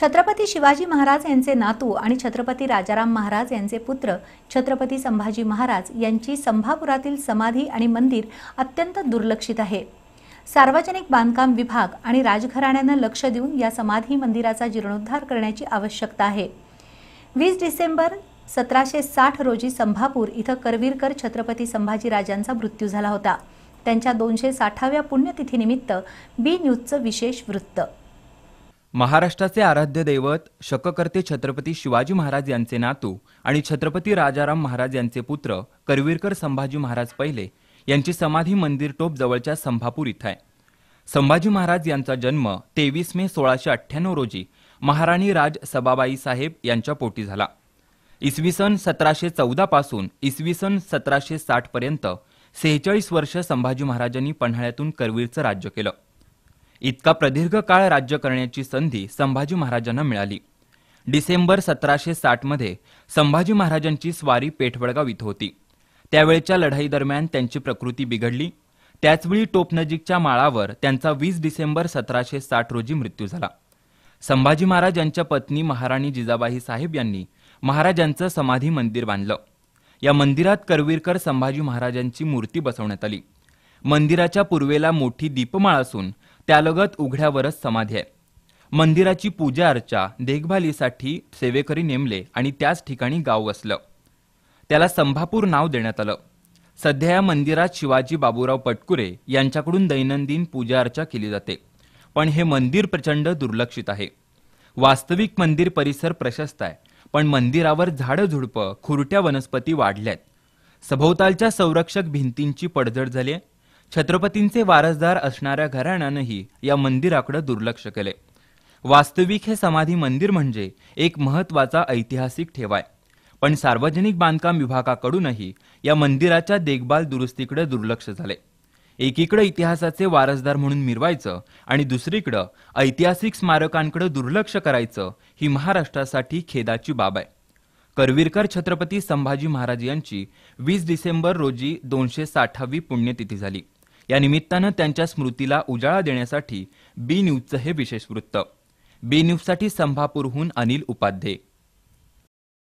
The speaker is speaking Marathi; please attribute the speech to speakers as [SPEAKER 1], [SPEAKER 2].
[SPEAKER 1] छत्रपती शिवाजी महाराज यांचे नातू आणि छत्रपती राजाराम महाराज यांचे पुत्र छत्रपती संभाजी महाराज यांची संभापुरातील समाधी आणि मंदिर अत्यंत दुर्लक्षित आहे सार्वजनिक बांधकाम विभाग आणि राजघराण्यानं लक्ष देऊन या समाधी मंदिराचा जीर्णोद्धार करण्याची आवश्यकता आहे वीस डिसेंबर सतराशे साठ रोजी संभापूर इथं करवीरकर छत्रपती संभाजी राजांचा मृत्यू झाला होता त्यांच्या दोनशे साठाव्या पुण्यतिथीनिमित्त बी न्यूजचं विशेष वृत्त
[SPEAKER 2] महाराष्ट्राचे आराध्य दैवत शककर्ते छत्रपती शिवाजी महाराज यांचे नातू आणि छत्रपती राजाराम महाराज यांचे पुत्र करवीरकर संभाजी महाराज पहिले यांची समाधी मंदिर टोप जवळच्या संभापूर इथं आहे संभाजी महाराज यांचा जन्म तेवीस मे सोळाशे अठ्ठ्याण्णव रोजी महाराणी राज सबाबाई साहेब यांच्या पोटी झाला इसवी सन सतराशे चौदापासून इसवी सन सतराशे पर्यंत सेहेचाळीस वर्ष संभाजी महाराजांनी पन्हाळ्यातून करवीरचं राज्य केलं इतका प्रदीर्घ काळ राज्य करण्याची संधी संभाजी महाराजांना मिळाली डिसेंबर सतराशे साठमध्ये संभाजी महाराजांची स्वारी पेठवडगाव इथं होती त्यावेळच्या लढाईदरम्यान त्यांची प्रकृती बिघडली त्याचवेळी टोपनजीकच्या माळावर त्यांचा वीस डिसेंबर सतराशे साठ रोजी मृत्यू झाला संभाजी महाराज यांच्या पत्नी महाराणी जिजाबाई साहेब यांनी महाराजांचं समाधी मंदिर बांधलं या मंदिरात करवीरकर संभाजी महाराजांची मूर्ती बसवण्यात आली मंदिराच्या पूर्वेला मोठी दीपमाळ असून त्यालगत उघड्यावरच समाधी आहे मंदिराची पूजा अर्चा देखभालीसाठी सेवेकरी नेमले आणि त्याच ठिकाणी गाव वसलं त्याला संभापूर नाव देण्यात आलं सध्या या मंदिरात शिवाजी बाबूराव पटकुरे यांच्याकडून दैनंदिन पूजा अर्चा केली जाते पण हे मंदिर प्रचंड दुर्लक्षित आहे वास्तविक मंदिर परिसर प्रशस्त आहे पण मंदिरावर झाडं झुडपं खुरट्या वनस्पती वाढल्यात सभोवतालच्या संरक्षक भिंतींची पडझड झाली आहे छत्रपतींचे वारसदार असणाऱ्या घराण्यानंही या मंदिराकडे दुर्लक्ष केले वास्तविक हे समाधी मंदिर म्हणजे एक महत्वाचा ऐतिहासिक ठेवा आहे पण सार्वजनिक बांधकाम विभागाकडूनही या मंदिराच्या देखभाल दुरुस्तीकडे दुर्लक्ष झाले एकीकडे इतिहासाचे वारसदार म्हणून मिरवायचं आणि दुसरीकडं ऐतिहासिक स्मारकांकडे दुर्लक्ष करायचं ही महाराष्ट्रासाठी खेदाची बाब आहे करवीरकर छत्रपती संभाजी महाराज यांची वीस डिसेंबर रोजी दोनशे साठावी पुण्यतिथी झाली या निमित्तानं त्यांच्या स्मृतीला उजाळा देण्यासाठी बी न्यूजचं हे विशेष वृत्त बी न्यूजसाठी संभापूरहून अनिल उपाध्ये